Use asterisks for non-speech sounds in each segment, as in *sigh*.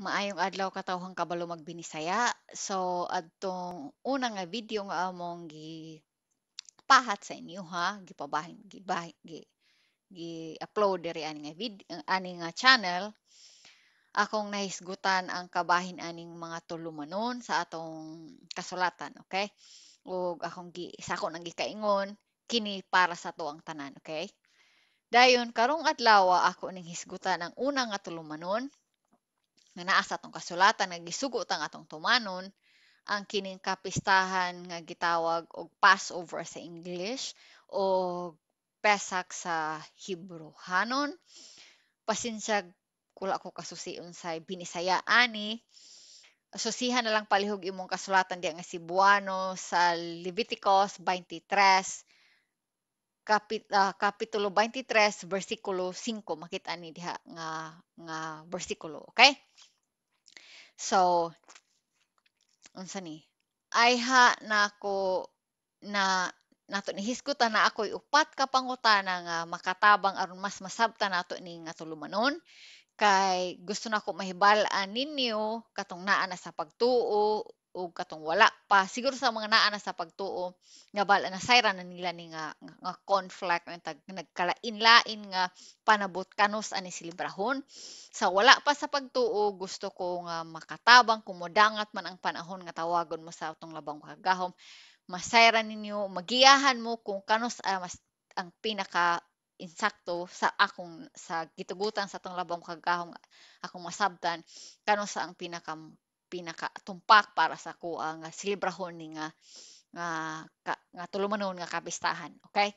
Maayong adlaw katawhan Kabalo Magbinisaya. So adtong unang nga video nga among gi pahat sa inyo ha, gipabahin gibahin gi gi-upload diri aning video aning channel. Akong nahisgutan ang kabahin aning mga tulumanon sa atong kasulatan, okay? Ug akong gi sa ako nang gikaingon kini para sa tuang tanan, okay? Dayon karong adlaw ako ning hisgutan ang unang nga tulumanon nga naa sa atong kasulatan nga gisugot ang atong tumanon ang kining kapistahan nga gitawag og Passover sa English o Pesach sa Hebrew hanon pasinsya kula ko kasusiyon sa binisaya ani susihan na lang palihog imong kasulatan diya nga Cebuano sa Leviticus 23 kapit, uh, kapitulo 23 versikulo 5 makita ni diha nga nga versikulo okay So, unsa ni? Ayha na ako na nato ni hiskutan na ako'y upat ka pangutana nga makatabang aron mas masabta nato ni nga tulumanon kay gusto na ko mahibal-an ninyo katong naa na sa pagtuo o katong wala pa siguro sa mga naa na sa pagtuo nga bala na sayra na nila ni nga, nga, nga conflict nga tag nagkalain-lain nga panabot kanos ani silibrahon sa wala pa sa pagtuo gusto ko nga makatabang kumudangat man ang panahon nga tawagon mo sa atong labang kagahom masayra ninyo magiyahan mo kung kanos uh, mas, ang pinaka insakto sa akong sa gitugutan sa atong labang kagahom akong masabtan kanos ang pinaka pinakatumpak para sa kuha nga ah, silibrahon ni nga nga, ka, nga tulumanon nga kapistahan. Okay?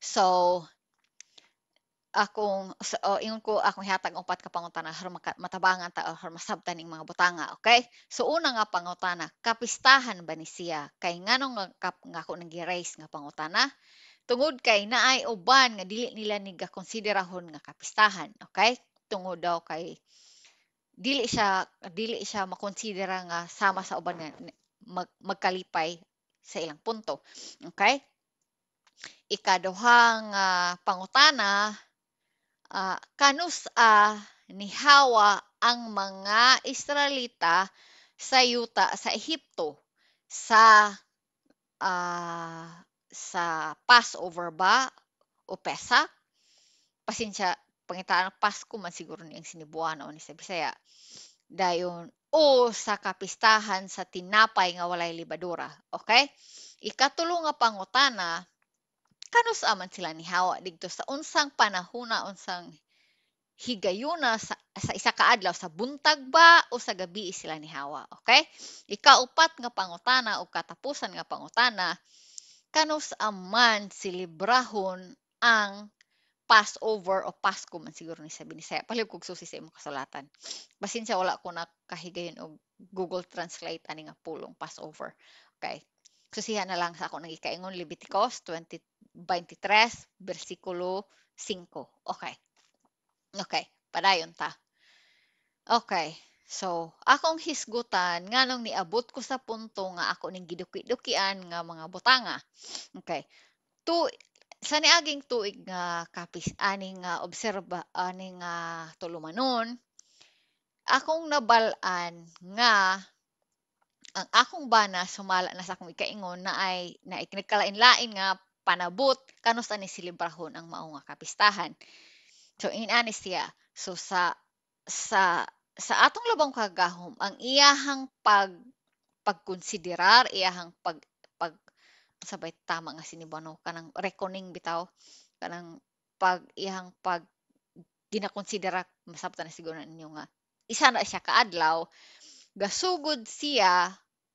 So, akong so, oh, ingon ko akong hatag upat ka pangutana har matabangan ta har masabtan ning mga butanga okay so una nga pangutana kapistahan ba ni siya kay nganong nga, nga ako nang gi raise nga pangutana tungod kay naay uban nga dili nila niga konsiderahon nga kapistahan okay tungod daw kay dili siya dili siya makonsidera nga sama sa uban nga mag, magkalipay sa ilang punto. Okay? Ikaduhang uh, pangutana uh, ah, kanusa ah, ni Hawa ang mga Israelita sa yuta sa Ehipto sa uh, sa Passover ba o Pesach? Pasensya, pangitaan Pasko man siguro niyang sinibuan o ni sa Bisaya. Dayon o sa kapistahan sa tinapay nga walay libadura. Okay? Ikatulo nga pangutana, kanus aman sila ni Hawa digto sa unsang panahuna, unsang higayuna sa, sa isa kaadlaw, sa buntag ba o sa gabi sila ni Hawa okay ikaupat nga pangutana o katapusan nga pangutana kanus aman silibrahon ang Passover o Pasko man siguro ni sabi ni saya palib kog susi sa imong kasulatan basin sa wala ko na kahigayon og Google Translate ani nga pulong Passover. okay Susihan na lang sa ako nang ikaingon Leviticus 20, 23 bersikulo 5 okay okay padayon ta okay So, akong hisgutan nganong niabot ko sa punto nga ako ning giduki-dukian nga mga butanga. Okay. To sa niaging tuig nga kapis aning nga ah, obserba aning nga ah, tulumanon akong nabalan nga ang akong bana sumala na sa akong ikaingon na ay na iknikalain-lain nga panabot kanusta ani silibrahon ang mao kapistahan so in anesthesia so sa sa sa atong labang kagahom ang iyahang pag pagkonsiderar iyahang pag sabay tama nga sinibano kanang reckoning bitaw kanang pag ihang pag ginakonsidera masabtan na siguro ninyo nga isa na siya kaadlaw gasugod siya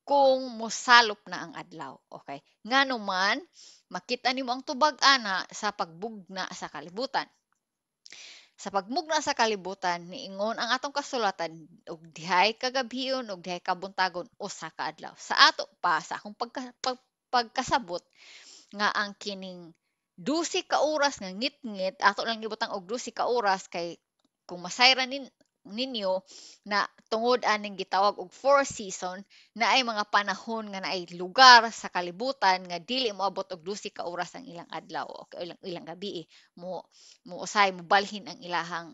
kung mosalop na ang adlaw okay ngano man makita nimo ang tubag ana sa pagbugna sa kalibutan sa pagmugna sa kalibutan niingon ang atong kasulatan og dihay kagabion og dihay kabuntagon o sa kaadlaw sa ato pa sa akong pagka, pag, pagkasabot nga ang kining dusi ka oras nga ngit-ngit ato lang gibutang og dusi ka oras kay kung masayran nin, ninyo na tungod aning gitawag og four season na ay mga panahon nga naay lugar sa kalibutan nga dili moabot og dusi ka oras ang ilang adlaw o ilang ilang gabi eh. mo mo usay mo balhin ang ilahang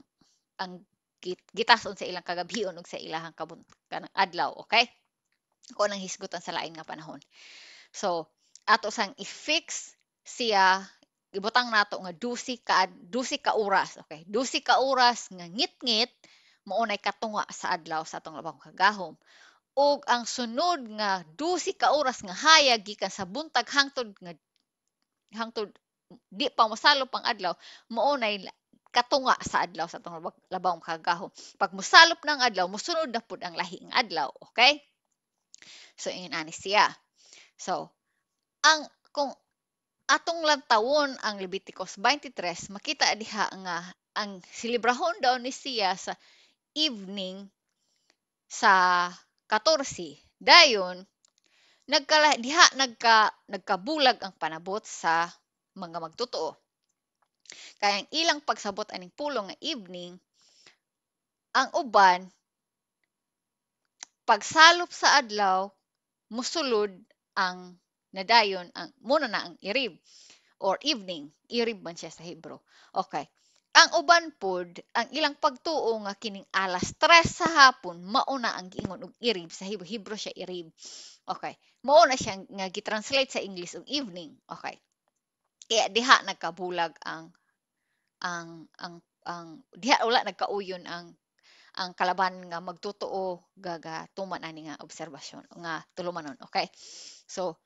ang git, gitason sa ilang kagabion ug sa ilahang kabun kanang adlaw okay ko nang hisgutan sa lain nga panahon So, ato sang i-fix siya ibutang nato nga dusi ka dusi ka oras, okay? Dusi ka oras nga ngit-ngit mao katunga sa adlaw sa atong labang kagahom. Ug ang sunod nga dusi ka oras nga hayag gikan sa buntag hangtod nga hangtod di pa mosalo pang adlaw mao katunga sa adlaw sa atong labang kagahom. Pag mosalop ng adlaw, mosunod na pud ang lahing adlaw, okay? So in ani siya. So, ang kung atong lantawon ang Leviticus 23, makita diha nga ang silibrahon daw ni siya sa evening sa 14. Dayon, nagkala, diha nagka, nagkabulag ang panabot sa mga magtotoo. Kaya ang ilang pagsabot aning pulong nga evening, ang uban, pagsalop sa adlaw, musulod ang nadayon ang muna na ang irib or evening irib man siya sa Hebrew okay ang uban pod ang ilang pagtuo nga kining alas 3 sa hapon mauna ang giingon og irib sa Hebrew, Hebrew siya irib okay Mauna siya nga gitranslate sa English og evening okay kaya diha nagkabulag ang ang ang ang diha wala nagkauyon ang ang kalaban nga magtutuo gaga tuman ani nga obserbasyon nga tulumanon okay so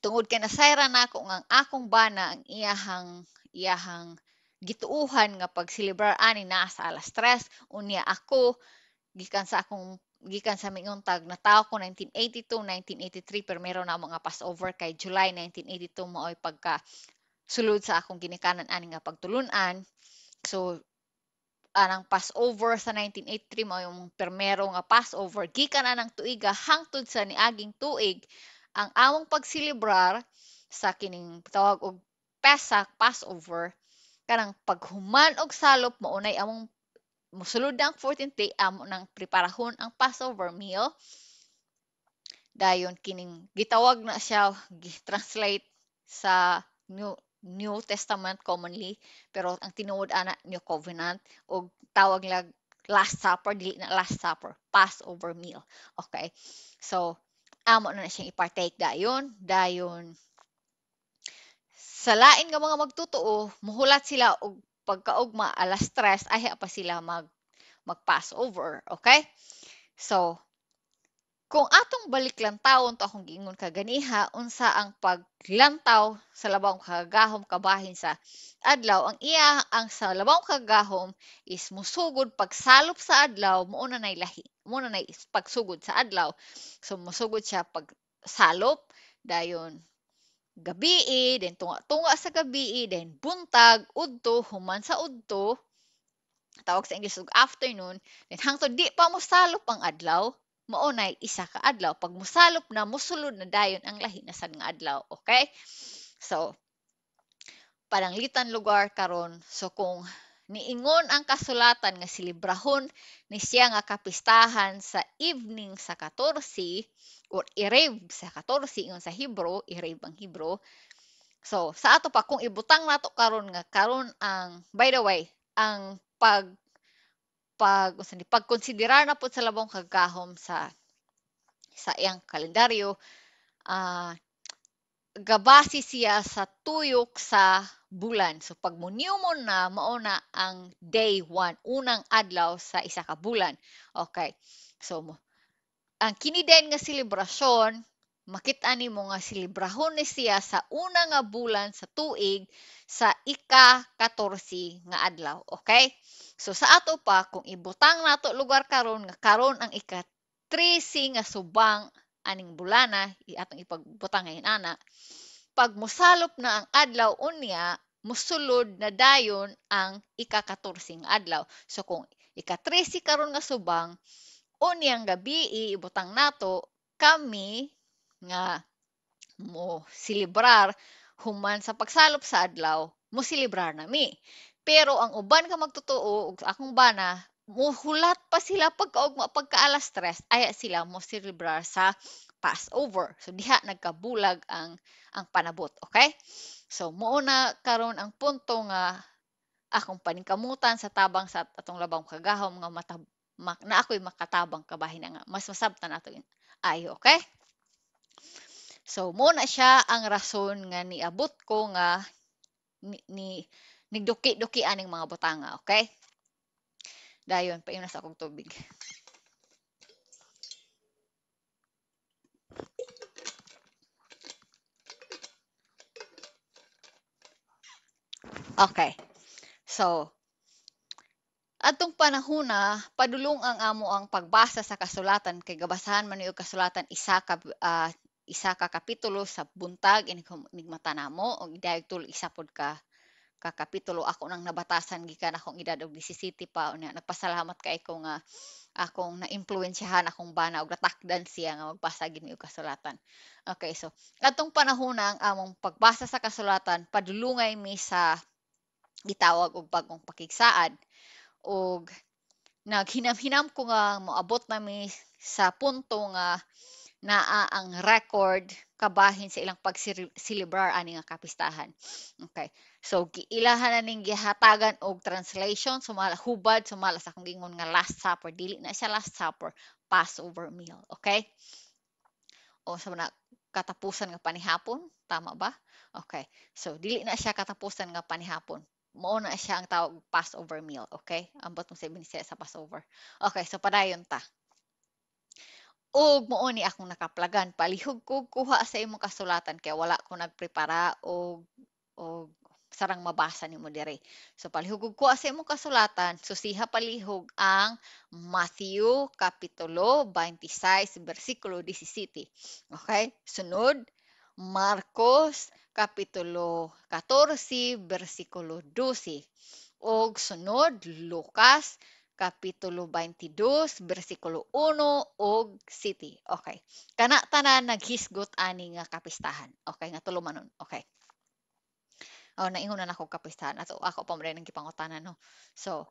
tungod kay nasayra na ako nga ang akong bana ang iyahang iyahang gituuhan nga pagsilibrar ani na sa alas 3 unya ako gikan sa akong gikan sa miuntag na tao ko 1982 1983 pero meron na mga passover kay July 1982 maoy pagka sulod sa akong ginikanan ani nga pagtulunan so anang Passover sa 1983 mo yung permero nga Passover gikan anang tuiga hangtod sa niaging tuig ang among pagsilibrar sa kining tawag og Pesach Passover kanang paghuman og salop maunay among musulod ang 14th day amo nang preparahon ang Passover meal dayon kining gitawag na siya gi-translate sa New New Testament commonly pero ang tinuod ana New Covenant og tawag lag Last Supper dili na Last Supper Passover meal okay so amo na, na siyang ipartake dayon dayon sa lain nga mga magtotoo muhulat sila og pagkaugma alas stress ay pa sila mag mag Passover okay so kung atong baliklantaw to akong giingon kaganiha unsa ang paglantaw sa labaw kagahom kabahin sa adlaw ang iya ang sa labaw kagahom is musugod pagsalop sa adlaw mao na nay lahi mao na nay pagsugod sa adlaw so musugod siya pag salop dayon gabi i then tunga-tunga sa gabi i then buntag udto human sa udto tawag sa English ug afternoon then hangtod di pa mo salop ang adlaw mao nay isa ka adlaw pag musalop na musulod na dayon ang lahi na sad nga adlaw okay so parang litan lugar karon so kung niingon ang kasulatan nga silibrahon ni siya nga kapistahan sa evening sa 14 or Erev sa 14 ingon sa Hebrew Erev ang Hebrew so sa ato pa kung ibutang nato karon nga karon ang by the way ang pag pag usa ni pagkonsiderar na pud sa labong kagahom sa sa iyang kalendaryo uh, ah, gabasi siya sa tuyok sa bulan. So pag new mo na mao na ang day 1, unang adlaw sa isa ka bulan. Okay. So ang kini kiniden nga selebrasyon makita ni mo nga selebrahon ni siya sa una nga bulan sa tuig sa ika-14 nga adlaw. Okay? So sa ato pa kung ibutang nato lugar karon nga karon ang ika 13 nga subang aning bulana atong ipagbutang ngayon ana pag musalop na ang adlaw unya musulod na dayon ang ika-14 nga adlaw. So kung ika-13 karon nga subang unyang gabi ibutang nato kami nga mo silibrar human sa pagsalop sa adlaw mo silibrar nami. Pero ang uban ka magtotoo ug akong bana, muhulat pa sila pagkaugma pagkaala stress aya sila mo celebrate sa Passover. So diha nagkabulag ang ang panabot, okay? So mao na karon ang punto nga akong paningkamutan sa tabang sa atong labang kagahom nga mata mak, na ako'y makatabang kabahin nga mas masabtan nato ay okay? So muna siya ang rason nga niabot ko nga ni, ni nigduki-duki aning mga butanga, okay? Dayon, sa akong tubig. Okay. So, atong panahuna, padulong ang amo ang pagbasa sa kasulatan kay gabasahan man yung kasulatan isa ka uh, isa ka kapitulo sa buntag inigmata namo og dayog tul isa pod ka kakapitulo ako nang nabatasan gikan akong edad og 17 pa unya nagpasalamat kay ko nga akong naimpluwensyahan akong bana og natakdan siya nga magbasa gid og kasulatan. Okay, so atong panahon ang among pagbasa sa kasulatan padulungay mi sa gitawag og bagong pakigsaad og naghinam-hinam ko nga moabot na mi sa punto nga naa ang record kabahin sa ilang pagsilibrar ani nga kapistahan. Okay. So giilahan na ning gihatagan og translation sumala hubad sumala sa kung gingon nga last supper dili na siya last supper Passover meal, okay? O sa na katapusan nga panihapon, tama ba? Okay. So dili na siya katapusan nga panihapon. Mao na siya ang tawag Passover meal, okay? Ambot mo sa sa Passover. Okay, so padayon ta og mo ni akong nakaplagan palihog ko kuha sa imong kasulatan kay wala ko nagprepara og og sarang mabasa nimo dire. So palihog ko sa imong kasulatan, susiha palihog ang Matthew kapitulo 26 bersikulo 17. Okay? Sunod Marcos kapitulo 14 bersikulo 12 og sunod Lucas Kapitulo 22, versikulo 1 og city. Okay. Kana tanan naghisgot ani nga kapistahan. Okay, nga tulo manon. Okay. Oh, naingon na ako kapistahan. Ato ako pa rin ang gipangutanan no. So,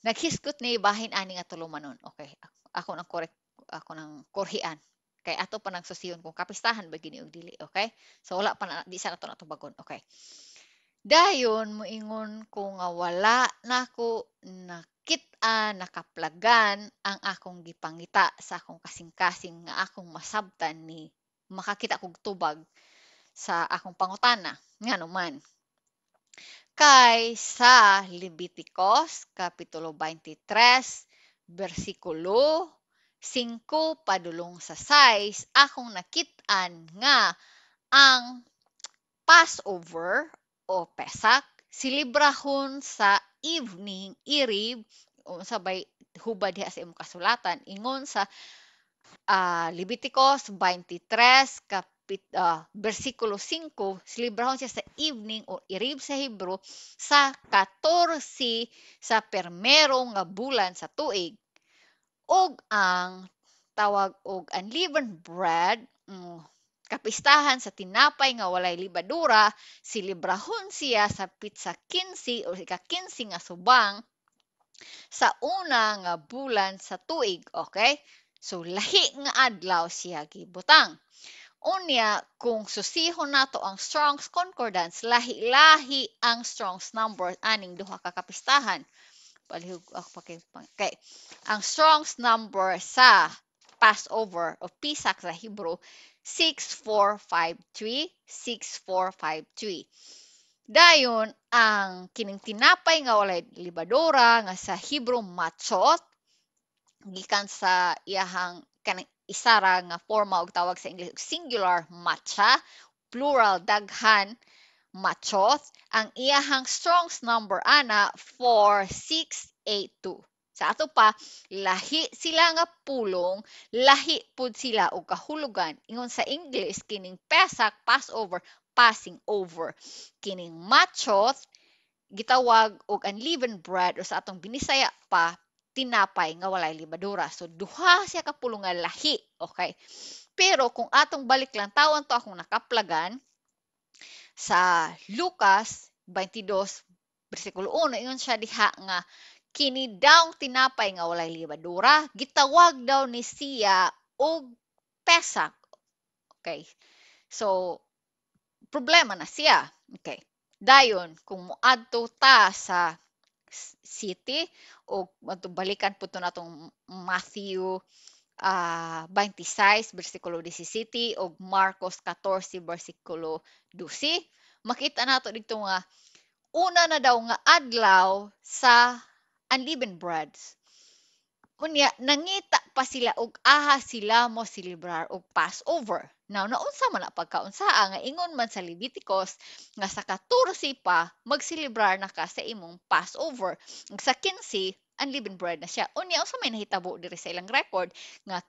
naghisgot ni bahin ani nga tulo manon. Okay. Ako nang correct ako nang korhian. Kay ato pa nang susiyon kung kapistahan ba gini og dili, okay? So wala pa na di sa nato nato bagon, okay? Dayon moingon ko nga wala nako na naa nakaplagan ang akong gipangita sa akong kasing-kasing nga akong masabtan ni makakita kog tubag sa akong pangutana nganuman kay sa Leviticus kapitulo 23 bersikulo 5 padulong sa 6 akong nakitaan nga ang Passover o Pesak silibrahon sa evening irib unsabay hubad diha sa imong kasulatan ingon sa uh, Leviticus 23 kapit uh, ah, bersikulo 5 silibrahon siya sa evening o irib sa Hebrew sa 14 sa permero nga bulan sa tuig og ang tawag og unleavened bread mm, kapistahan sa tinapay nga walay libadura silibrahon siya sa pizza 15 o ika 15 nga subang sa una nga bulan sa tuig, okay? So lahi nga adlaw siya gibutang. Unya, kung susihon nato ang Strong's Concordance, lahi-lahi ang Strong's number aning duha ka kapistahan. Palihog ako okay, okay. Ang Strong's number sa Passover o Pisak sa Hebrew 6453 6453. Dayon ang kining tinapay nga walay libadora nga sa Hebrew matzot gikan sa iyahang kanang isara nga forma og tawag sa English singular matcha, plural daghan matzot ang iyahang Strong's number ana 4682. Sa ato pa, lahi sila nga pulong, lahi pud sila og kahulugan. Ingon sa English kining Pesach Passover passing over. Kining machoth, gitawag og unleavened bread o sa atong binisaya pa, tinapay nga walay libadura. So, duha siya ka pulungan lahi. Okay? Pero kung atong balik lang, tawon to akong nakaplagan sa Lucas 22, bersikulo 1, ingon siya diha nga, kini daw tinapay nga walay libadura, gitawag daw ni siya og pesak. Okay? So, problema na siya. Okay. Dayon, kung muadto ta sa city o balikan po ito na itong Matthew uh, ah, 26 versikulo 17 o Marcos 14 versikulo 12 makita nato dito nga una na daw nga adlaw sa unleavened breads Unya, nangita pa sila og aha sila mo silibrar og Passover. Now, naunsa man na pagkaunsaa nga ingon man sa Leviticus nga sa 14 pa magsilibrar na ka sa imong Passover. Ug sa 15 unleavened bread na siya. Unya unsa may nahitabo diri sa ilang record nga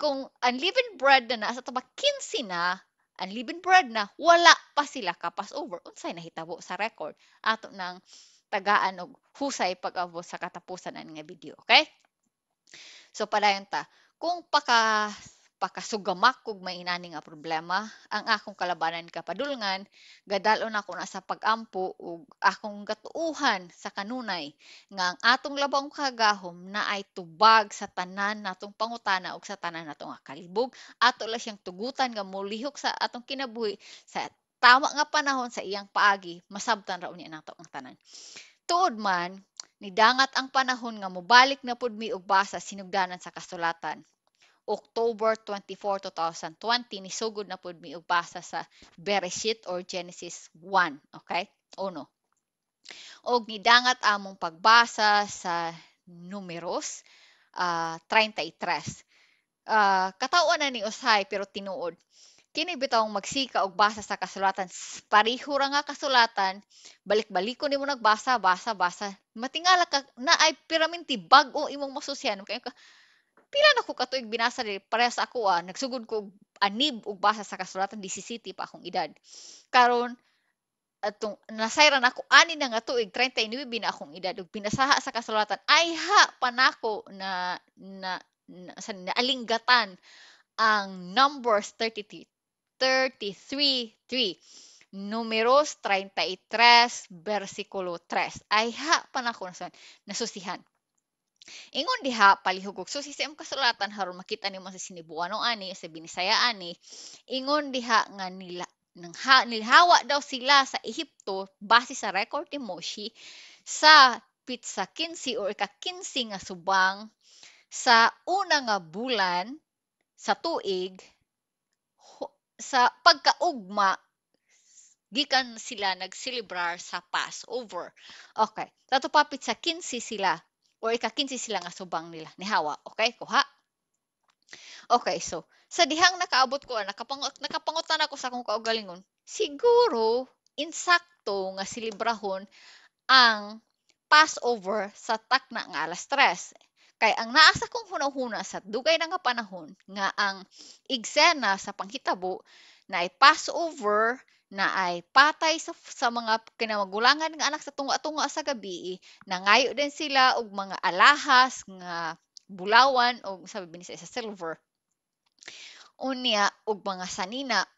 kung unleavened bread na na sa taba 15 na unleavened bread na wala pa sila ka Passover. Unsay nahitabo sa record ato nang tagaan og husay pag abo sa katapusan nga video, okay? So padayon ta, kung paka pakasugamak kog may inani nga problema, ang akong kalabanan kapadulngan gadalon ako na sa pagampo ug akong gatuuhan sa kanunay nga ang atong labang kagahom na ay tubag sa tanan natong pangutana ug sa tanan natong kalibog ato la siyang tugutan nga mulihok sa atong kinabuhi sa tama nga panahon sa iyang paagi masabtan ra unya ang tanan tuod man Nidangat ang panahon nga mobalik na pud mi ubasa sinugdanan sa kasulatan. October 24, 2020 ni sugod na pud mi ubasa sa Bereshit or Genesis 1, okay? Uno. Og nidangat among pagbasa sa Numeros uh, 33. Uh, katawaan na ni Usahay pero tinuod. Kini bitawong magsika og basa sa kasulatan. pareho ra nga kasulatan, balik-baliko balik nimo nagbasa, basa, basa. Matingala ka na ay piraminti bag-o imong masusyan. Kaya pila na ko katuig binasa diri parehas ako ah, nagsugod ko anib og basa sa kasulatan 17 pa akong edad. Karon atong nasayran ako ani na nga tuig 39 na akong edad og binasaha sa kasulatan ay ha panako na na, na sa naalinggatan ang numbers 33 33. 3. Numeros 33, versikulo 3. Ayha panakon sa nasusihan. Ingon diha palihugog og susi sa imong kasulatan haron makita nimo sa Sinibuano ani sa Binisaya ani ingon diha nga nila nang ha, nilhawa daw sila sa Ehipto base sa record ni Moshi sa pizza 15 or ika 15 nga subang sa una nga bulan sa tuig sa pagkaugma gikan sila nagselebrar sa Passover. Okay. Tatupapit sa 15 sila or ika-15 sila nga subang nila ni Hawa. Okay, kuha. Okay, so sa dihang nakaabot ko ah, nakapangot nakapangutan ako sa akong kaugalingon, siguro insakto nga silibrahon ang Passover sa takna nga alas 3. Kay ang naasa kong hunahuna sa dugay nga panahon nga ang igsena sa panghitabo na ay Passover na ay patay sa, sa mga kinamagulangan nga anak sa tunga-tunga sa gabi na ngayo din sila og mga alahas nga bulawan o sabi ni sa silver unya og mga sanina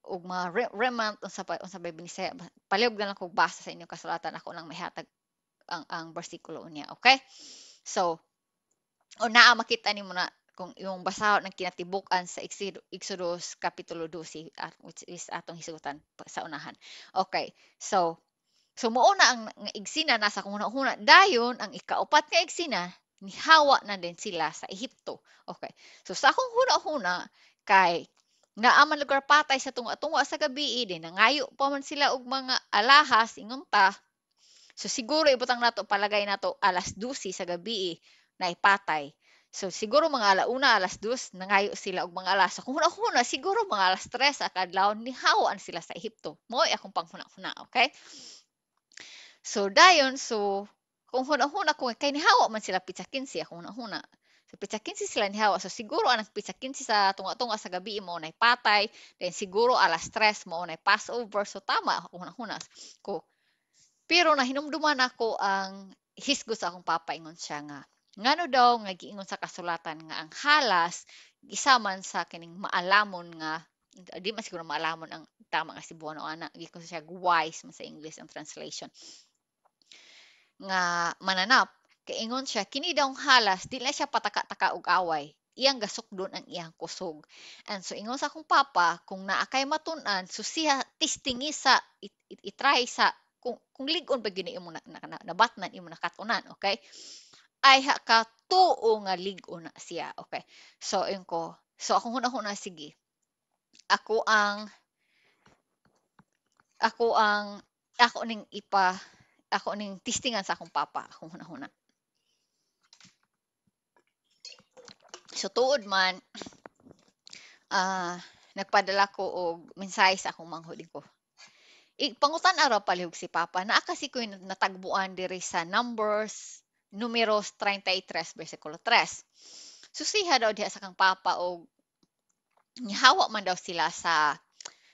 og mga remnant unsa pa unsa bay binisaya palihog na lang ko basa sa inyo kasulatan ako lang mihatag ang ang bersikulo niya okay so o naa makita nimo na kung yung basahon ng kinatibukan sa Exodus Kapitulo 12 which is atong hisutan sa unahan. Okay. So, so muuna ang igsina nasa kumuna-una dayon ang ikaapat nga igsina ni hawa na din sila sa Ehipto. Okay. So sa akong huna-huna kay nga aman lugar patay sa tunga-tunga sa gabi din nangayo pa man sila og mga alahas ingon ta. So siguro ibutang nato palagay nato alas 12 sa gabi naipatay. So siguro mga ala alauna, alas dos, nangayo sila og mga alas. Kung huna-huna, siguro mga alas tres, ni nihawaan sila sa Ehipto. Mo'y akong panghuna-huna, okay? So dayon, so kung huna-huna, kung kay nihawa man sila pitsa 15, akong huna-huna. So pitsa 15 sila ni nihawa. So siguro anang pitsa 15 sa tunga-tunga sa gabi, mo na patay. Then siguro alas tres, mo na passover. So tama, akong huna-huna. Ko. Pero hinumduman ako ang hisgo sa akong papa ingon siya nga Ngano daw nga giingon sa kasulatan nga ang halas gisaman sa kining maalamon nga di man siguro maalamon ang tama nga si Buono ana gikan siya wise man sa English ang translation nga mananap kaingon siya kini daw halas dili siya pataka-taka og away iyang gasok gasukdon ang iyang kusog and so ingon sa akong papa kung naa kay matun-an so siya testingi sa it, it, it, try sa kung kung ligon ba gini imo na, na, na, nabatnan imo nakatunan okay ay ka tuo nga ligo na siya. Okay. So, yun ko. So, ako huna-huna, sige. Ako ang, ako ang, ako ning ipa, ako ning testingan sa akong papa. Ako huna-huna. So, tuod man, ah, uh, nagpadala ko og mensahe sa akong manghuling ko. I, pangutan araw palihog si Papa, naa kasi ko natagbuan diri sa numbers numeros 33 versikulo 3. Susiha daw diha sa kang papa og nihawa man daw sila sa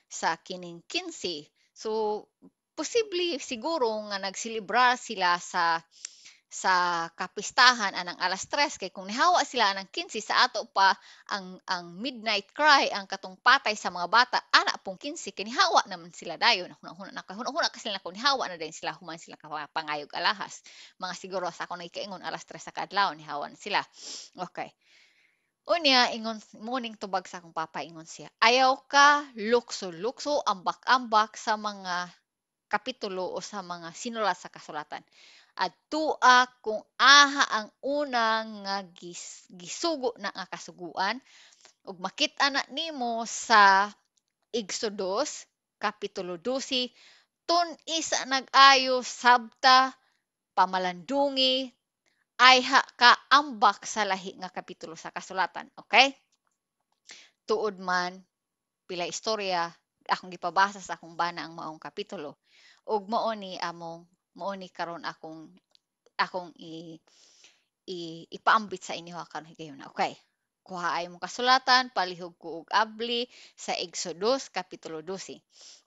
sa kining 15. So posible siguro nga nagsilibra sila sa sa kapistahan anang alas tres kay kung nihawa sila anang 15 sa ato pa ang ang midnight cry ang katong patay sa mga bata ana pong 15 kay nihawa naman sila dayon hunahuna na hunahuna ka sila kun nihawa na din sila human sila pangayog alahas mga siguro sa ako nagkaingon alas tres sa kadlaw nihawa na sila okay Unya, ingon, morning tubag sa akong papa, ingon siya. Ayaw ka lukso-lukso, ambak-ambak sa mga kapitulo o sa mga sinulat sa kasulatan at adtua kung aha ang unang nga gis, gisugo na nga kasuguan ug makita na nimo sa Exodus kapitulo 12 tun isa nag-ayo sabta pamalandungi ayha ka ambak sa lahi nga kapitulo sa kasulatan okay tuod man pila istorya akong gipabasa sa akong bana ang maong kapitulo ug mao ni among mao ni karon akong akong i, i ipaambit sa inyo karon higayon na okay kuha ay mong kasulatan palihog ko og abli sa Exodus kapitulo 12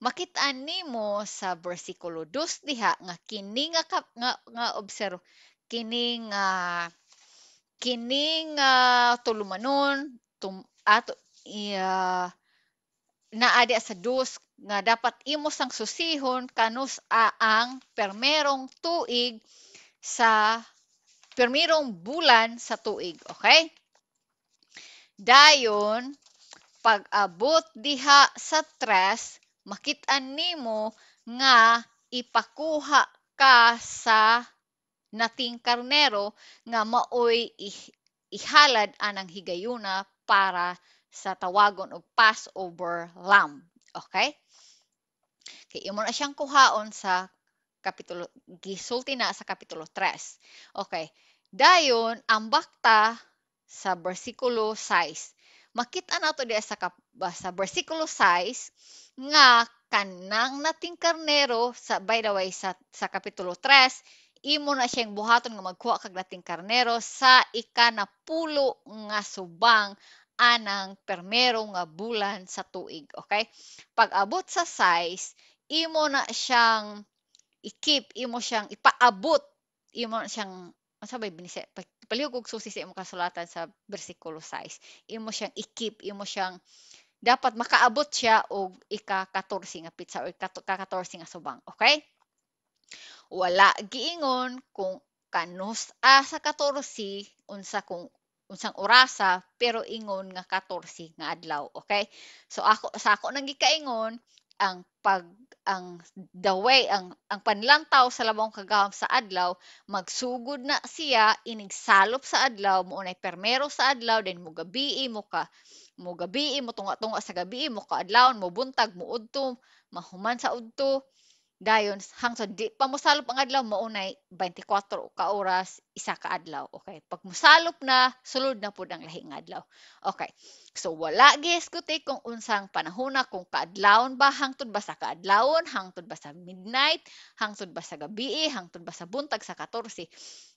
makita nimo sa bersikulo 2 diha nga kini nga nga, nga observe kini nga uh, kini nga tulumanon tum, ato iya uh, adya sa dos nga dapat imo sang susihon kanus a ang permerong tuig sa permerong bulan sa tuig okay dayon pag abot diha sa tres makit-an nimo nga ipakuha ka sa nating karnero nga maoy ihalad anang higayuna para sa tawagon o Passover lamb. Okay? Okay, imo na siyang kuhaon sa kapitulo gisulti na sa kapitulo 3. Okay. Dayon ang bakta sa bersikulo 6. Makita na to diya sa sa bersikulo 6 nga kanang nating karnero sa by the way sa sa kapitulo 3 imo na siyang buhaton nga magkuha kag nating karnero sa ika na pulo nga subang anang permero nga bulan sa tuig. Okay? Pag abot sa size, imo na siyang ikip, imo siyang ipaabot, imo na siyang, masabay, binise, palihog og susi sa imo kasulatan sa bersikulo size. Imo siyang ikip, imo siyang dapat makaabot siya og ika-14 nga pizza o ika-14 nga subang. Okay? Wala giingon kung kanus a sa 14 unsa kung unsang orasa pero ingon nga 14 nga adlaw okay so ako sa ako nang gikaingon ang pag ang the way ang ang panlantaw sa labong kagahom sa adlaw magsugod na siya inigsalop sa adlaw mo unay permero sa adlaw then mo gabi mo ka mo gabi mo tunga-tunga sa gabi mo ka adlaw mo buntag mo udto mahuman sa udto dayon hangtod di pa musalop ang adlaw maunay 24 ka oras isa ka adlaw okay pag musalop na sulod na pud ang lahi nga adlaw okay so wala gi-eskuti kung unsang panahona kung kaadlawon ba hangtod ba sa kaadlawon hangtod ba sa midnight hangtod ba sa gabi hangtod ba sa buntag sa 14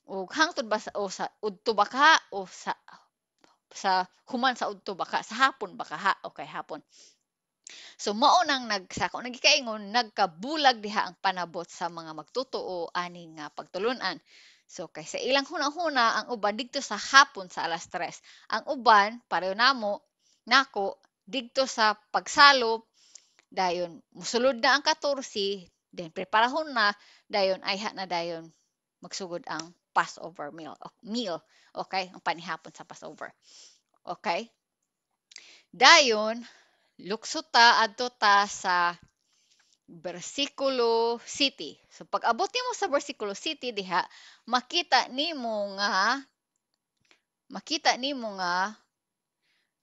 ug hangtod ba sa o sa udto ba ka o sa sa human sa udto ba ka sa hapon ba ka ha okay hapon So mao nang nagsako nagikaingon nagkabulag diha ang panabot sa mga magtutuo ani nga pagtulunan. So kay sa ilang huna-huna ang uban didto sa hapon sa alas 3. Ang uban pareho namo nako didto sa pagsalop dayon musulod na ang 14 then preparahon na dayon ayha na dayon magsugod ang Passover meal. meal. Okay? Ang panihapon sa Passover. Okay? Dayon, Lukso adto ta sa bersikulo city. So pag abot nimo sa bersikulo city diha, makita nimo nga makita nimo nga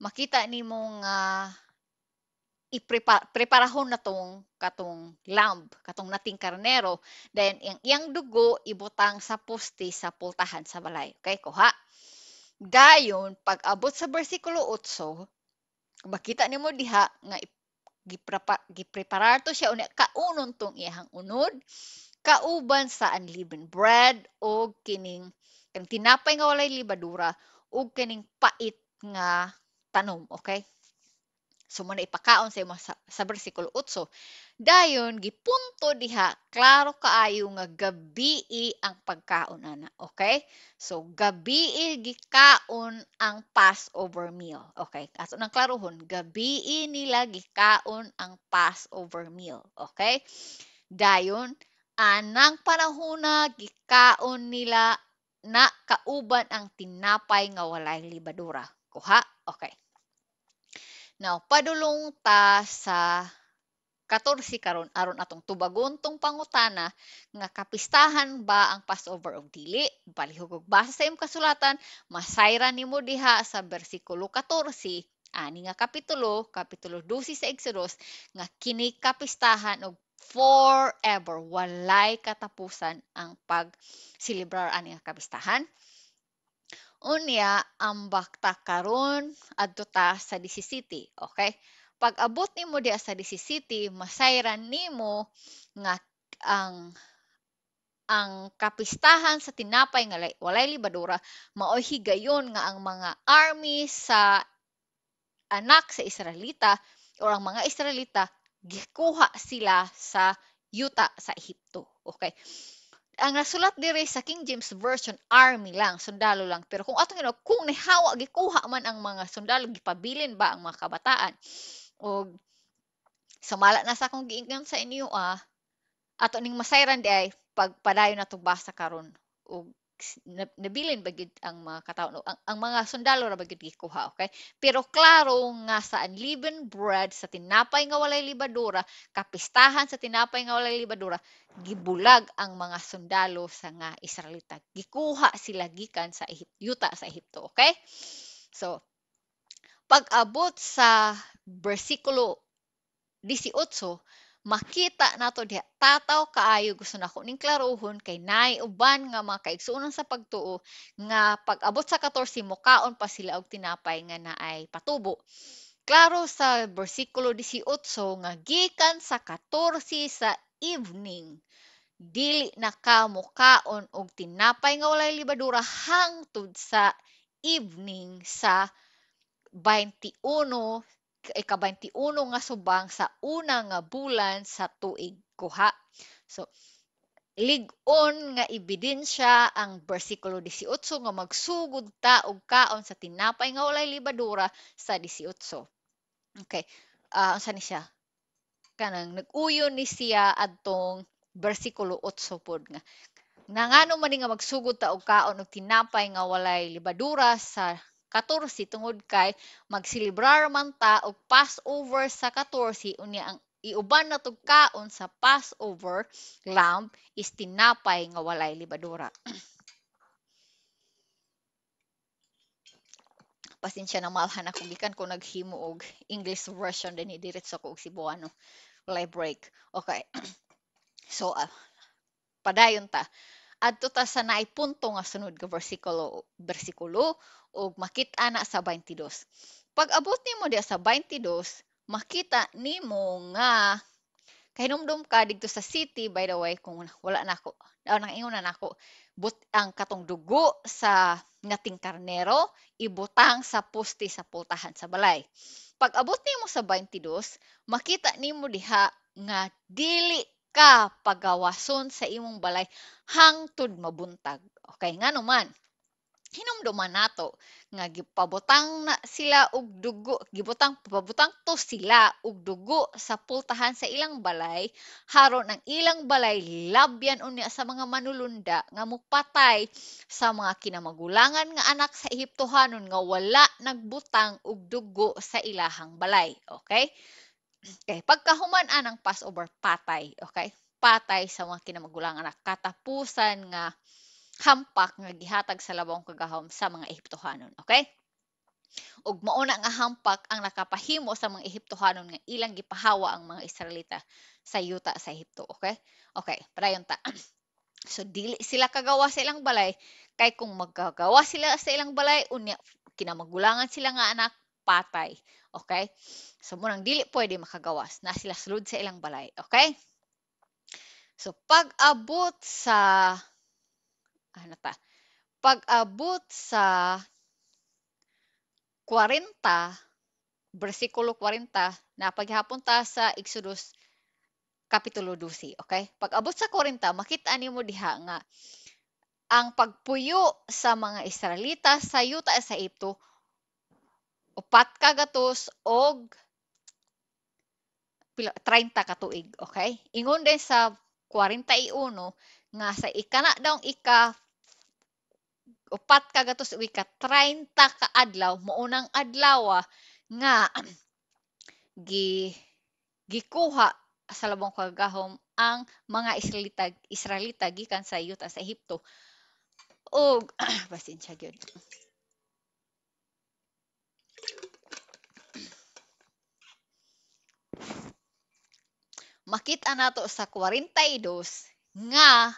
makita nimo nga ipreparahon na tong katong lamb, katong nating karnero. Then, yang, yung dugo, ibutang sa pusti sa pultahan sa balay. Okay, kuha. Dayon, pag abot sa versikulo 8, makita nimo diha nga gipreparar to siya unya kaunon tong iyang unod kauban sa unleavened bread o kining kan tinapay nga walay libadura o kining pait nga tanom okay So mo ipakaon sa imo sa, sa bersikulo 8. Dayon gipunto diha klaro kaayo nga gabi ang pagkaon ana, okay? So gabi gikaon ang Passover meal, okay? Aso nang klarohon, gabi nila gikaon ang Passover meal, okay? Dayon anang panahona gikaon nila na kauban ang tinapay nga walay libadura. Kuha? Okay. Now, padulong ta sa 14 karon aron atong tubagon tong pangutana nga kapistahan ba ang Passover og dili palihog og basa sa imong kasulatan masayra nimo diha sa bersikulo 14 ani nga kapitulo kapitulo 12 sa Exodus nga kini kapistahan og forever walay katapusan ang pag pagsilibrar ani nga kapistahan unya ang bakta karon adto ta sa Disi City, okay? Pag abot nimo diha sa Disi City, masayran nimo nga ang ang kapistahan sa tinapay nga walay libadura maoy higayon nga ang mga army sa anak sa Israelita o ang mga Israelita gikuha sila sa yuta sa Ehipto. Okay ang nasulat diri sa King James Version army lang, sundalo lang. Pero kung atong you kung nihawa gikuha man ang mga sundalo gipabilin ba ang mga kabataan? O sumala na sa akong giingnan sa inyo ah, ato ning masayran di ay pagpadayon na tubasa karon. O nabilin bagid ang mga katawno ang, ang mga sundalo ra bagid gikuha okay pero klaro nga sa unleavened bread sa tinapay nga walay libadura kapistahan sa tinapay nga walay libadura gibulag ang mga sundalo sa nga Israelita gikuha sila gikan sa yuta sa Ehipto okay so pag-abot sa bersikulo 18 makita nato diha tataw kaayo gusto nako ning klarohon kay nay uban nga mga kaigsuonan sa pagtuo nga pag-abot sa 14 mukaon pa sila og tinapay nga naay patubo klaro sa bersikulo 18 nga gikan sa 14 sa evening dili na ka mukaon og tinapay nga walay libadura hangtod sa evening sa 21 ikabantiuno nga subang sa una nga bulan sa tuig kuha. So, ligon nga ebidensya ang bersikulo 18 nga magsugod ta og kaon sa tinapay nga walay libadura sa 18. Okay. Uh, ah, unsan ni siya? Kanang nag-uyon ni siya adtong bersikulo 8 pod nga nangano man nga magsugod ta og kaon og tinapay nga walay libadura sa 14 tungod kay magsilibrar man ta og Passover sa 14 unya ang iuban na tug sa Passover lamb is tinapay nga walay libadura. *clears throat* Pasensya na malhan ako gikan ko naghimo og English version dinhi diretso ko og Cebuano. Walay break. Okay. *clears throat* so uh, padayon ta adto ta sa naay punto nga sunod ka versikulo bersikulo ug makita na sa 22. Pag abot nimo diha sa 22, makita nimo nga kahinumdum ka dito sa city by the way kung wala na ako daw nang ingon na nako but ang katong dugo sa ngating karnero ibutang sa poste sa pultahan sa balay pag abot nimo sa 22 makita nimo diha nga dili ka pagawason sa imong balay hangtod mabuntag. Okay, ngano man hinumduman nato nga gipabutang na sila og dugo gibutang pabutang to sila og dugo sa pultahan sa ilang balay haron ang ilang balay labyan unya sa mga manulunda nga mupatay sa mga kinamagulangan nga anak sa Ehiptohanon nga wala nagbutang og dugo sa ilahang balay okay Okay, pagkahuman humanaan ang Passover, patay. Okay? Patay sa mga kinamagulang anak. Katapusan nga hampak nga gihatag sa labong kagahom sa mga Ehiptohanon. Okay? Ug mauna nga hampak ang nakapahimo sa mga Ehiptohanon nga ilang gipahawa ang mga Israelita sa yuta sa Ehipto. Okay? Okay, padayon ta. *clears throat* So dili sila kagawa sa ilang balay kay kung magagawa sila sa ilang balay unya kinamagulangan sila nga anak patay. Okay? So, munang dili pwede makagawas na sila sulod sa ilang balay. Okay? So, pag-abot sa, ano ta? Pag-abot sa 40, versikulo 40, na paghapon ta sa Exodus Kapitulo 12. Okay? Pag-abot sa 40, makita ni mo diha nga ang pagpuyo sa mga Israelita sa yuta sa Egypto upat ka gatus og pila 30 ka tuig, okay? Ingon din sa 41 nga sa ikana daw ika upat ka gatus og ika 30 ka adlaw muunang adlaw ah, nga *clears throat* gi gikuha sa labong kagahom ang mga Israelita Israelita gikan sa yuta sa Ehipto. Og basensya *clears throat* gyud. makita nato sa 42 nga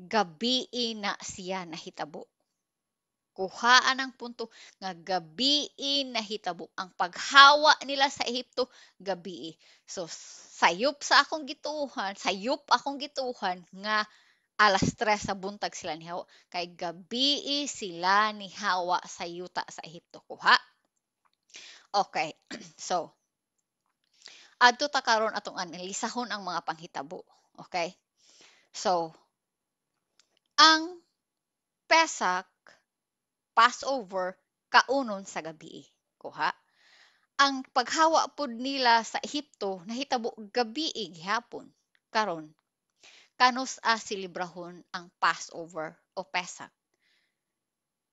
gabi na siya nahitabo. Kuhaan ang punto nga gabi nahitabo. Ang paghawa nila sa Ehipto, gabi. So, sayop sa akong gituhan, sayop akong gituhan nga alas tres sa buntag sila ni Hawa. Kay gabi sila ni Hawa sa yuta sa Ehipto. Kuha. Okay. *clears throat* so, adto ta karon atong analisahon ang mga panghitabo. Okay? So, ang Pesach, Passover, kaunon sa gabi. Kuha. Ang paghawa pod nila sa Ehipto, nahitabo gabi gihapon karon. Kanos a silibrahon ang Passover o Pesach.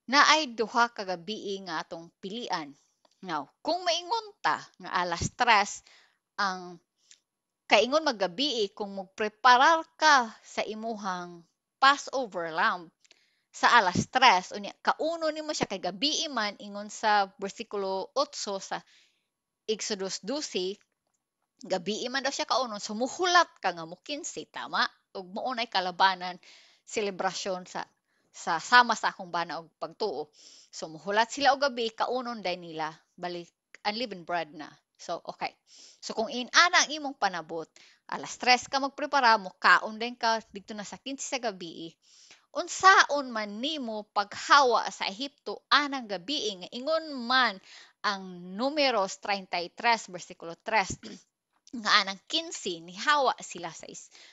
Naay duha ka gabi nga atong pilian. Now, kung maingon ta nga alas 3 ang kaingon magabi eh, kung magpreparar ka sa imuhang Passover lamb sa alas 3 unya kauno nimo siya kay gabi man ingon sa bersikulo 8 sa Exodus 12 gabi man daw siya kauno sumuhulat ka nga mukin si tama ug moonay kalabanan selebrasyon sa sa sama sa akong bana og pagtuo so sila og gabi kaunon day nila balik unleavened bread na So, okay. So, kung inana ang imong panabot, alas tres ka magprepara mo, kaon din ka, dito na sa 15 sa gabi, unsaon man nimo paghawa sa Ehipto anang gabi nga ingon man ang numeros 33 bersikulo 3 nga anang 15 nihawa sila sa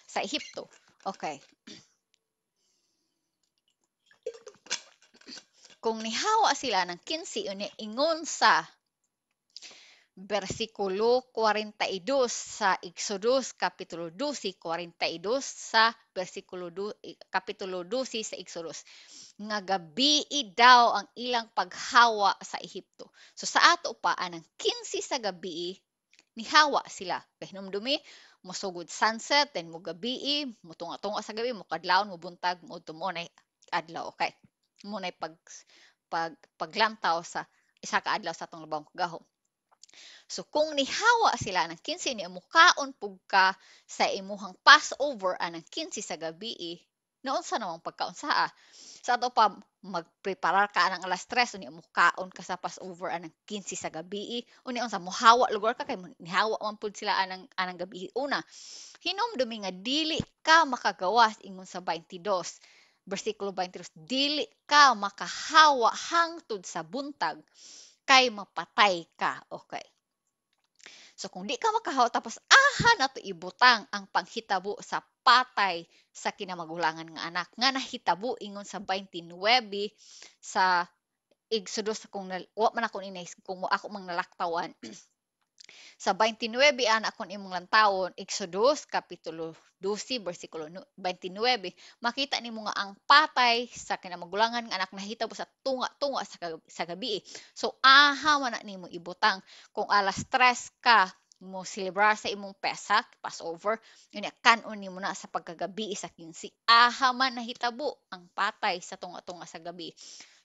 sa Ehipto. Okay. Kung nihawa sila ng 15 o ingon sa versikulo 42 sa Exodus kapitulo 12, 42 sa versikulo 12, eh, kapitulo 12 sa Exodus. Nga gabi daw ang ilang paghawa sa Ehipto. So sa ato pa anang 15 sa gabi ni hawa sila. Kahinumdumi, mosugod sunset, then mo gabi, mo tunga sa gabi, mo kadlawon, mo buntag, mo tumunay adlaw. Okay. Munay pag, pag, paglantaw sa isa ka adlaw sa tong labang kagahom. So kung nihawa sila ng 15 ni mukaon pugka sa imuhang Passover anang ah, 15 sa gabi eh, noon sa namang pagkaunsa. Ah. Sa ato pa magpreparar ka anang alas 3 uni mukaon ka sa Passover anang ah, 15 sa gabi eh. uni sa muhawa lugar ka kay nihawa man pud sila anang anang gabi una. Hinumdumi nga dili ka makagawas ingon sa 22 bersikulo 22, dili ka makahawa hangtod sa buntag kay mapatay ka. Okay. So kung di ka makahaw tapos aha na to ibutang ang panghitabo sa patay sa kinamagulangan nga anak nga nahitabo ingon sa 29 sa Exodus kung wa man ako inay kung ako mang nalaktawan *clears throat* Sa 29 anak kon imong lantawon, Exodus kapitulo 12 bersikulo 29, makita nimo nga ang patay sa kinamagulangan nga anak nahitabo sa tunga-tunga sa, sa gabi. So aha man na nimo ibutang kung alas 3 ka mo celebrar sa imong Pesach, Passover, yun ya, kanon nimo na sa pagkagabi sa 15. Aha man nahitabo ang patay sa tunga-tunga sa gabi.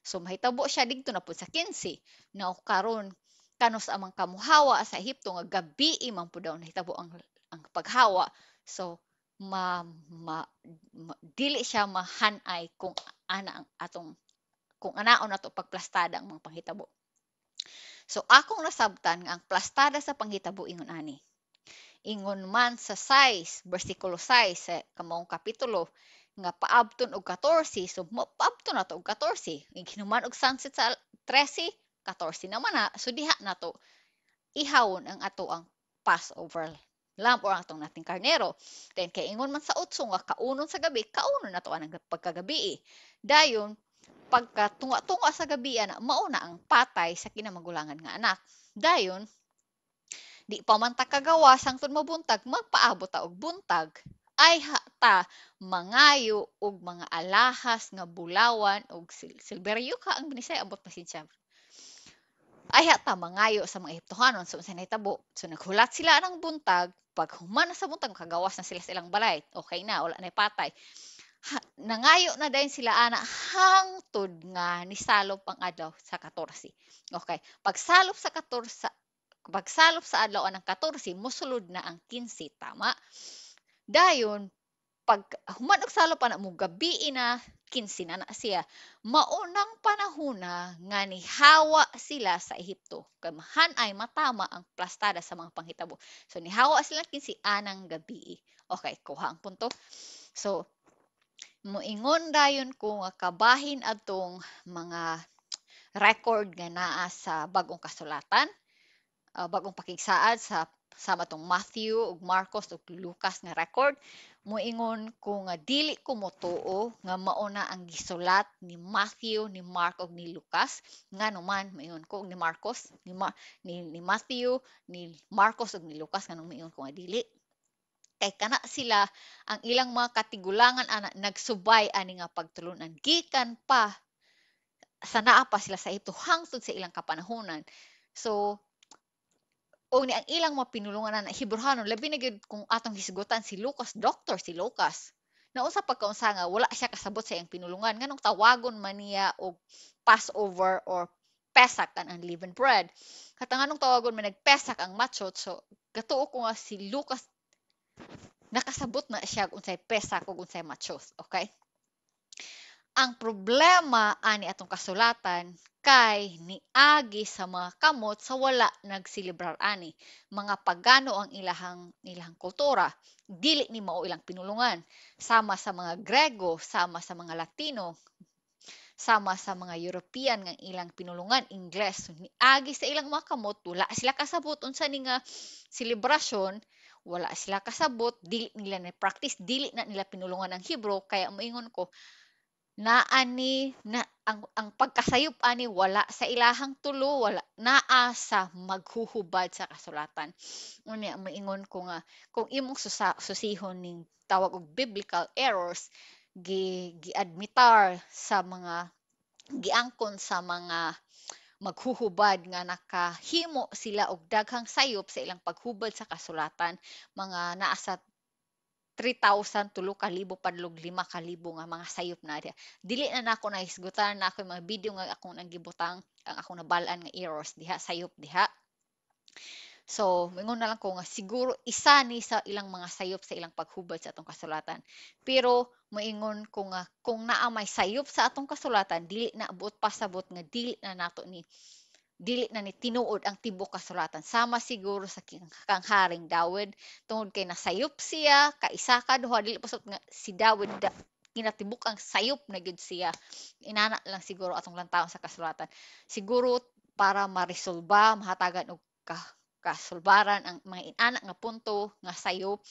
So mahitabo siya dito na po sa 15. Now karon kanos amang kamuhawa sa Ehipto nga gabi man po na hitabo ang ang paghawa so ma, ma, ma dili siya mahanay kung ana ang atong kung anaon ato pagplastada ang mga panghitabo so akong nasabtan nga ang plastada sa panghitabo ingon ani ingon man sa size, bersikulo size sa kamong kapitulo nga paabton og 14 so paabton nato og 14 ginuman og sunset sa 13 14 naman na, so diha na to, ihawon ang ato ang Passover lamb or ang atong nating karnero. Then kay ingon man sa utso nga kaunon sa gabi, kaunon na to ang pagkagabi. Eh. Dayon pagka tunga sa gabi ana mauna ang patay sa kinamagulangan nga anak. Dayon di pa man ta kagawa mabuntag magpaabot ta og buntag ay ta mangayo og mga alahas nga bulawan og sil silberyo ka ang binisay abot pasensya Ayata mangayo sa mga Ehiptohanon sa unsay nahitabo. So naghulat sila ng buntag, pag human na sa buntag kagawas na sila sa ilang balay. Okay na, wala na patay. Ha, nangayo na dayon sila ana hangtod nga ni salop ang adlaw sa 14. Okay, pag salop sa 14 pag salop sa adlaw ang 14 musulod na ang 15 tama. Dayon pag human og salop ana mo gabi na na siya maunang panahuna nga ni hawa sila sa Ehipto kay mahan ay matama ang plastada sa mga panghitabo so ni hawa sila kinsi anang gabi okay kuha ang punto so moingon dayon ko nga kabahin atong mga record nga naa sa bagong kasulatan uh, bagong pakigsaad sa sama tong Matthew ug Marcos ug Lucas nga record Moingon ko nga dili ko motuo nga mao na ang gisulat ni Matthew, ni Mark og ni Lucas. Nga naman moingon ko ni Marcos, ni, Ma, ni, ni Matthew, ni Marcos og ni Lucas nganong moingon ko nga dili kay kana sila ang ilang mga katigulangan ana nagsubay ani nga pagtulunan gikan pa sa naa pa sila sa ito hangtod sa ilang kapanahonan so o ni ang ilang mapinulungan na Hebrehanon labi na gid kung atong hisgutan si Lucas doctor si Lucas Nausa unsa pagkaunsa nga wala siya kasabot sa iyang pinulungan nganong tawagon man niya og Passover or Pesach kan ang leavened bread katanganong tawagon man nagpesak ang matchot so gatuo ko nga si Lucas nakasabot na siya kung sa'y Pesach ug unsay matchot okay ang problema ani atong kasulatan kay niagi sa mga kamot sa wala nagsilibrar ani mga pagano ang ilahang ilahang kultura dili ni mao ilang pinulungan sama sa mga Grego sama sa mga Latino sama sa mga European nga ilang pinulungan Ingles so, niagi sa ilang mga kamot wala sila kasabot unsa ni nga selebrasyon wala sila kasabot dili nila ni practice dili na nila pinulungan ang Hebrew kaya moingon ko na ani na ang, ang pagkasayop ani wala sa ilahang tulo wala naa sa maghuhubad sa kasulatan unya maingon ko nga kung imong susa, susihon ning tawag og biblical errors gi giadmitar sa mga giangkon sa mga maghuhubad nga nakahimo sila og daghang sayop sa ilang paghubad sa kasulatan mga naa sa 3,000 tulo kalibo padlog lima kalibo nga mga sayop na diha. Dili na nako na isgutan na ako yung mga video nga akong nanggibutang ang akong nabalan nga errors diha sayop diha. So, mingon na lang ko nga siguro isa ni sa ilang mga sayop sa ilang paghubad sa atong kasulatan. Pero moingon ko nga kung naa may sayop sa atong kasulatan, dili na abot pasabot nga dili na nato ni dili na ni tinuod ang tibok kasulatan sama siguro sa kang haring Dawid tungod kay nasayop siya kaisa ka duha dili pasot nga si Dawid da, kinatibok ang sayop na gid siya inana lang siguro atong lantaw sa kasulatan siguro para maresolba mahatagan og ka, kasulbaran ang mga inana nga punto nga sayop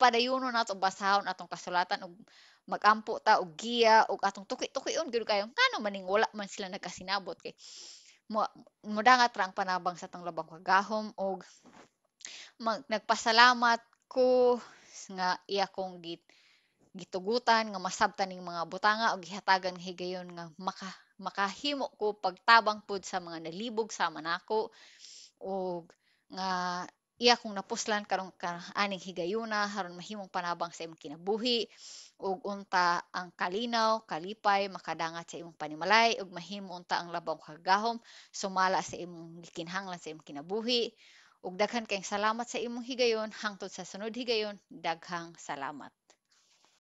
padayuno nato basahon atong kasulatan og magampo ta og giya og atong tukoy-tukoyon gyud kayo kano maning wala man sila nagkasinabot kay modangat rang panabang sa atong labang kagahom og mag, nagpasalamat ko nga iya kong git gitugutan nga masabtan ning mga butanga og gihatagan higayon nga maka makahimo ko pagtabang pud sa mga nalibog sa manako og nga iya kung napuslan karong aning higayuna haron mahimong panabang sa imong kinabuhi ug unta ang kalinaw kalipay makadangat sa imong panimalay ug mahimo unta ang labaw kagahom sumala sa imong gikinhanglan sa imong kinabuhi ug daghan kayong salamat sa imong higayon hangtod sa sunod higayon daghang salamat